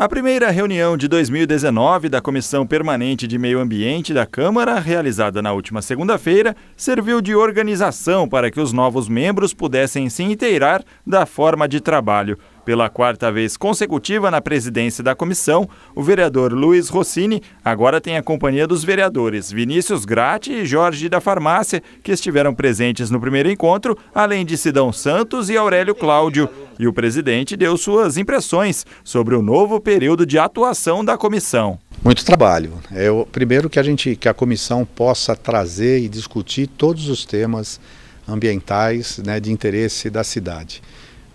A primeira reunião de 2019 da Comissão Permanente de Meio Ambiente da Câmara, realizada na última segunda-feira, serviu de organização para que os novos membros pudessem se inteirar da forma de trabalho. Pela quarta vez consecutiva na presidência da comissão, o vereador Luiz Rossini agora tem a companhia dos vereadores Vinícius Grati e Jorge da Farmácia, que estiveram presentes no primeiro encontro, além de Sidão Santos e Aurélio Cláudio e o presidente deu suas impressões sobre o novo período de atuação da comissão. Muito trabalho. É o primeiro que a gente, que a comissão possa trazer e discutir todos os temas ambientais né, de interesse da cidade,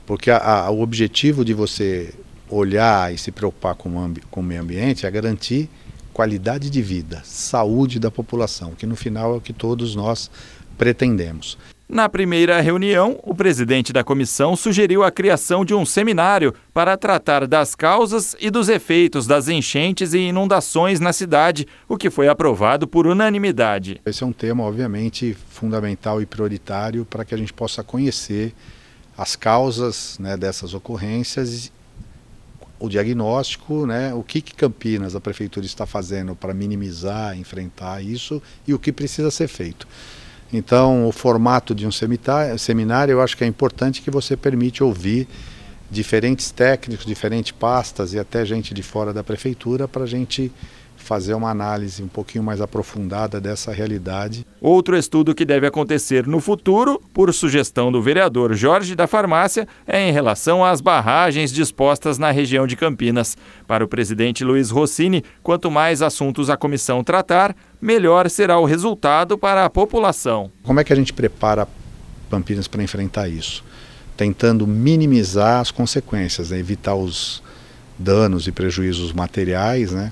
porque a, a, o objetivo de você olhar e se preocupar com o, com o meio ambiente é garantir qualidade de vida, saúde da população, que no final é o que todos nós pretendemos. Na primeira reunião, o presidente da comissão sugeriu a criação de um seminário para tratar das causas e dos efeitos das enchentes e inundações na cidade, o que foi aprovado por unanimidade. Esse é um tema, obviamente, fundamental e prioritário para que a gente possa conhecer as causas né, dessas ocorrências, o diagnóstico, né, o que, que Campinas, a prefeitura, está fazendo para minimizar, enfrentar isso e o que precisa ser feito. Então, o formato de um seminário, eu acho que é importante que você permite ouvir diferentes técnicos, diferentes pastas e até gente de fora da prefeitura para a gente fazer uma análise um pouquinho mais aprofundada dessa realidade. Outro estudo que deve acontecer no futuro, por sugestão do vereador Jorge da Farmácia, é em relação às barragens dispostas na região de Campinas. Para o presidente Luiz Rossini, quanto mais assuntos a comissão tratar, melhor será o resultado para a população. Como é que a gente prepara Campinas para enfrentar isso? Tentando minimizar as consequências, né? evitar os danos e prejuízos materiais, né?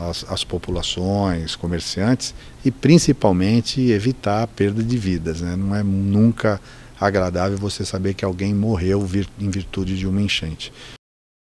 as, as, populações, comerciantes e principalmente evitar a perda de vidas. Né? Não é nunca agradável você saber que alguém morreu vir, em virtude de uma enchente.